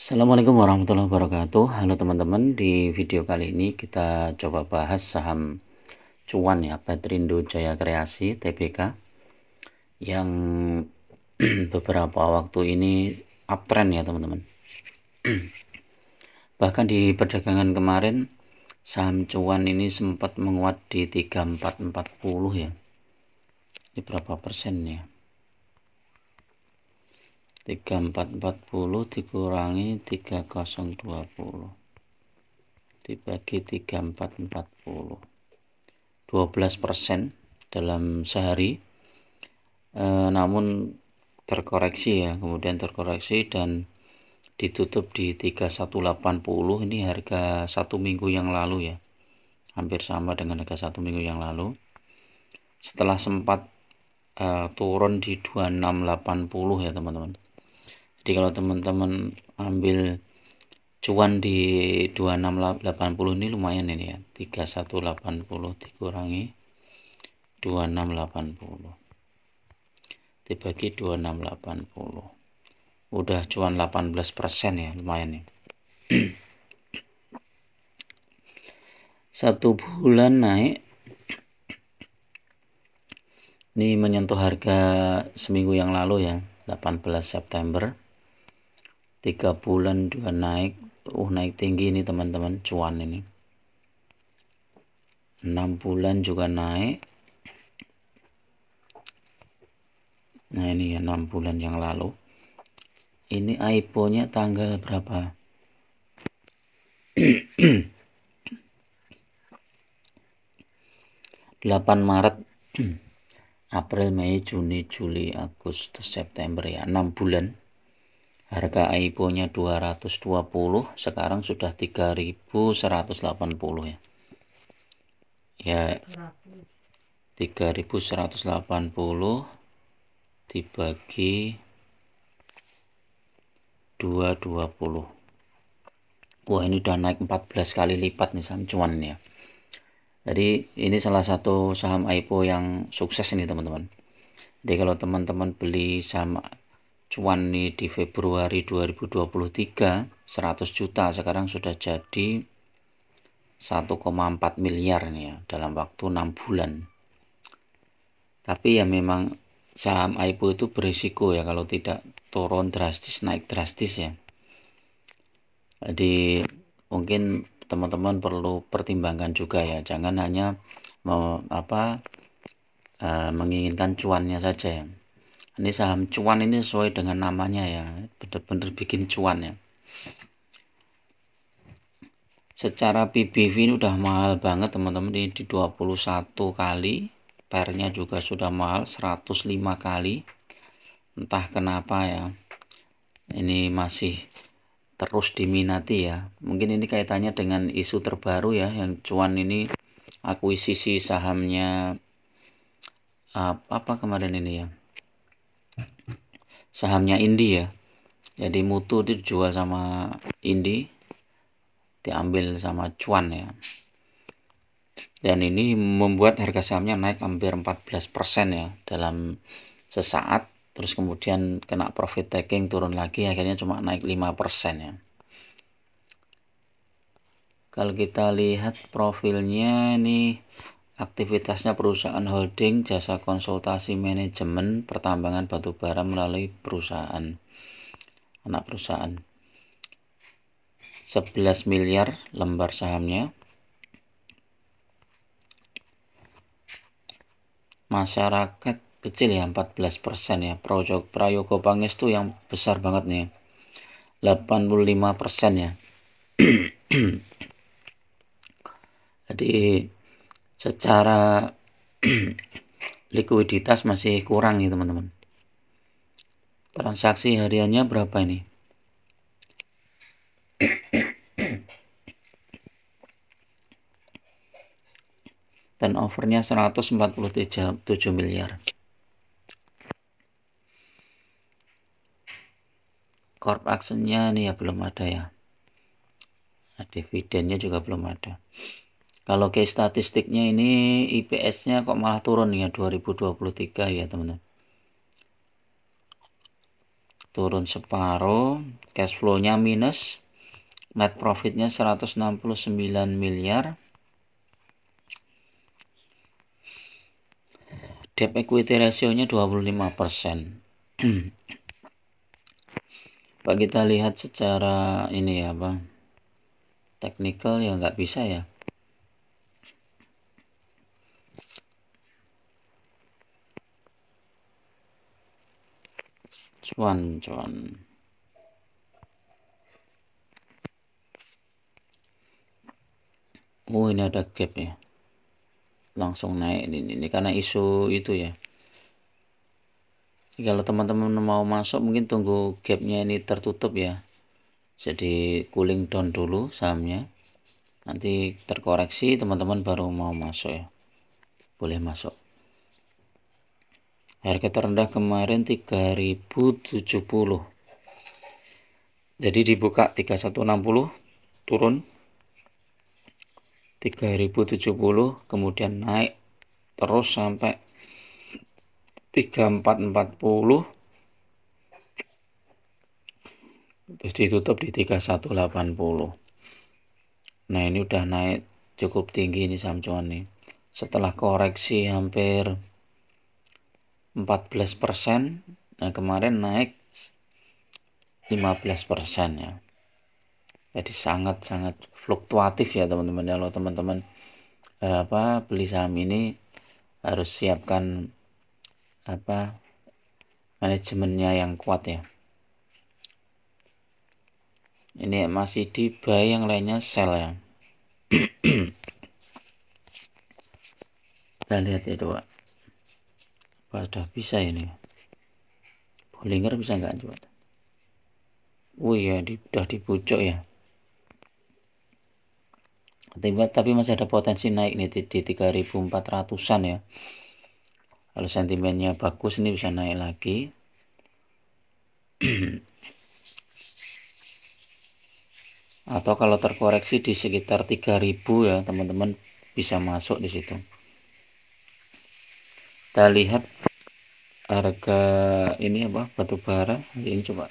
Assalamualaikum warahmatullahi wabarakatuh Halo teman-teman di video kali ini kita coba bahas saham cuan ya Petrindo Jaya Kreasi TBK yang beberapa waktu ini uptrend ya teman-teman bahkan di perdagangan kemarin saham cuan ini sempat menguat di 3440 ya ini berapa persen ya 3440 dikurangi 3020 dibagi 3440 12 persen dalam sehari e, namun terkoreksi ya kemudian terkoreksi dan ditutup di 3180 ini harga satu minggu yang lalu ya hampir sama dengan harga satu minggu yang lalu setelah sempat uh, turun di 2680 ya teman-teman jadi kalau teman-teman ambil cuan di 2680 ini lumayan ini ya 3180 dikurangi 2680 dibagi 2680 udah cuan 18% ya lumayan nih ya. satu bulan naik ini menyentuh harga seminggu yang lalu ya 18 September tiga bulan juga naik uh naik tinggi ini teman-teman cuan ini Enam bulan juga naik nah ini ya enam bulan yang lalu ini IPO nya tanggal berapa Delapan Maret April, Mei, Juni, Juli, Agustus, September ya, enam bulan harga IPO nya 220 sekarang sudah 3180 ya ya 3180 dibagi 220 wah ini udah naik 14 kali lipat nih saham cuan ya jadi ini salah satu saham IPO yang sukses ini teman-teman jadi kalau teman-teman beli saham cuan nih di Februari 2023 100 juta sekarang sudah jadi 1,4 miliar nih ya dalam waktu 6 bulan tapi ya memang saham IPO itu berisiko ya kalau tidak turun drastis naik drastis ya jadi mungkin teman-teman perlu pertimbangkan juga ya jangan hanya mau apa uh, menginginkan cuannya saja ya ini saham cuan ini sesuai dengan namanya ya bener-bener bikin cuan ya secara PBV ini udah mahal banget teman-teman ini di 21 kali pernya juga sudah mahal 105 kali entah kenapa ya ini masih terus diminati ya mungkin ini kaitannya dengan isu terbaru ya yang cuan ini akuisisi sahamnya apa, apa kemarin ini ya sahamnya Indi ya jadi mutu itu dijual sama Indi diambil sama cuan ya dan ini membuat harga sahamnya naik hampir 14% ya dalam sesaat terus kemudian kena profit taking turun lagi akhirnya cuma naik 5% ya kalau kita lihat profilnya ini Aktivitasnya perusahaan holding jasa konsultasi manajemen pertambangan batubara melalui perusahaan anak perusahaan 11 miliar lembar sahamnya masyarakat kecil ya 14% ya proyek Prayogo Pangestu yang besar banget nih 85% ya, ya. jadi secara likuiditas masih kurang nih teman-teman transaksi hariannya berapa ini dan turnovernya 147 miliar corp actionnya ini ya belum ada ya nah, dividennya juga belum ada Kalau case statistiknya ini IPS-nya kok malah turun ya 2023 ya teman-teman. Turun separuh, cash flow-nya minus, net profit-nya 169 miliar. Debt equity ratio-nya 25%. Pak kita lihat secara ini ya, Bang. technical ya nggak bisa ya cuan cuan Oh ini ada gap ya langsung naik ini, ini karena isu itu ya kalau teman-teman mau masuk mungkin tunggu gapnya ini tertutup ya jadi cooling down dulu sahamnya nanti terkoreksi teman-teman baru mau masuk ya boleh masuk harga terendah kemarin 3070 jadi dibuka 3160 turun 3070 kemudian naik terus sampai 3440 terus ditutup di 3180 nah ini udah naik cukup tinggi ini Samcuan nih setelah koreksi hampir 14%. Nah, kemarin naik 15% ya. Jadi sangat-sangat fluktuatif ya teman-teman. Ya, kalau teman-teman eh, apa beli saham ini harus siapkan apa manajemennya yang kuat ya. Ini masih di buy yang lainnya sell ya. Kita lihat itu, ya, Pak pada bisa ini Bollinger bisa nggak coba oh iya di, udah dibucok ya tiba tapi masih ada potensi naik nih di, di 3400an ya kalau sentimennya bagus ini bisa naik lagi atau kalau terkoreksi di sekitar 3000 ya teman-teman bisa masuk di situ kita lihat harga ini apa batu bara ini coba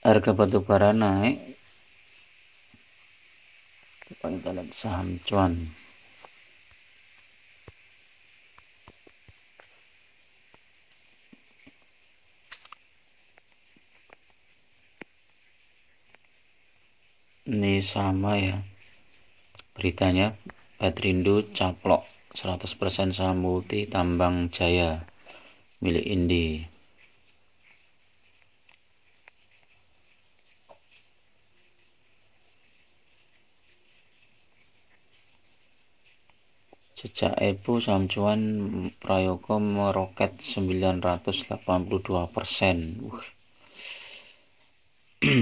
harga batu bara naik coba kita lihat saham cuan ini sama ya beritanya Batrindo caplok 100% saham multi tambang jaya milik Indi Sejak EBU saham cuan Prayogo meroket 982 persen.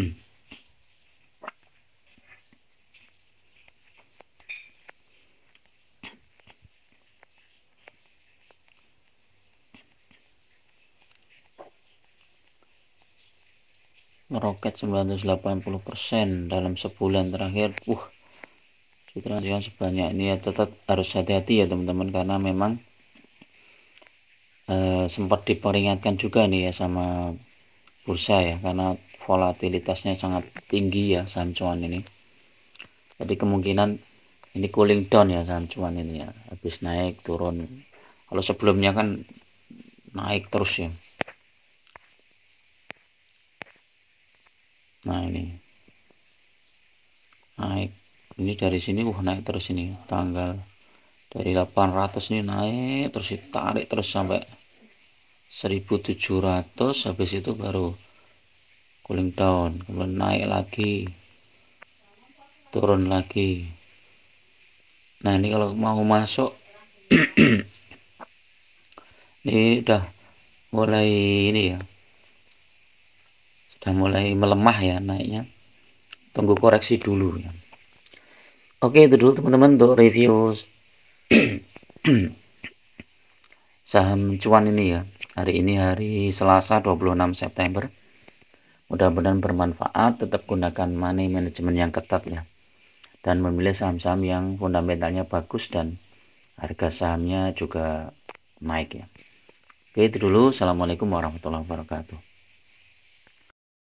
meroket 980% dalam sebulan terakhir uh ditransaksikan sebanyak ini ya tetap harus hati-hati ya teman-teman karena memang eh, sempat diperingatkan juga nih ya sama bursa ya karena volatilitasnya sangat tinggi ya saham cuan ini jadi kemungkinan ini cooling down ya saham cuan ini ya habis naik turun kalau sebelumnya kan naik terus ya nah ini naik ini dari sini uh naik terus ini tanggal dari 800 ini naik terus ditarik terus sampai 1700 habis itu baru cooling down kemudian naik lagi turun lagi nah ini kalau mau masuk ini udah mulai ini ya sudah mulai melemah ya naiknya tunggu koreksi dulu ya oke itu dulu teman-teman untuk review saham cuan ini ya hari ini hari Selasa 26 September mudah-mudahan bermanfaat tetap gunakan money management yang ketat ya dan memilih saham-saham yang fundamentalnya bagus dan harga sahamnya juga naik ya oke itu dulu assalamualaikum warahmatullahi wabarakatuh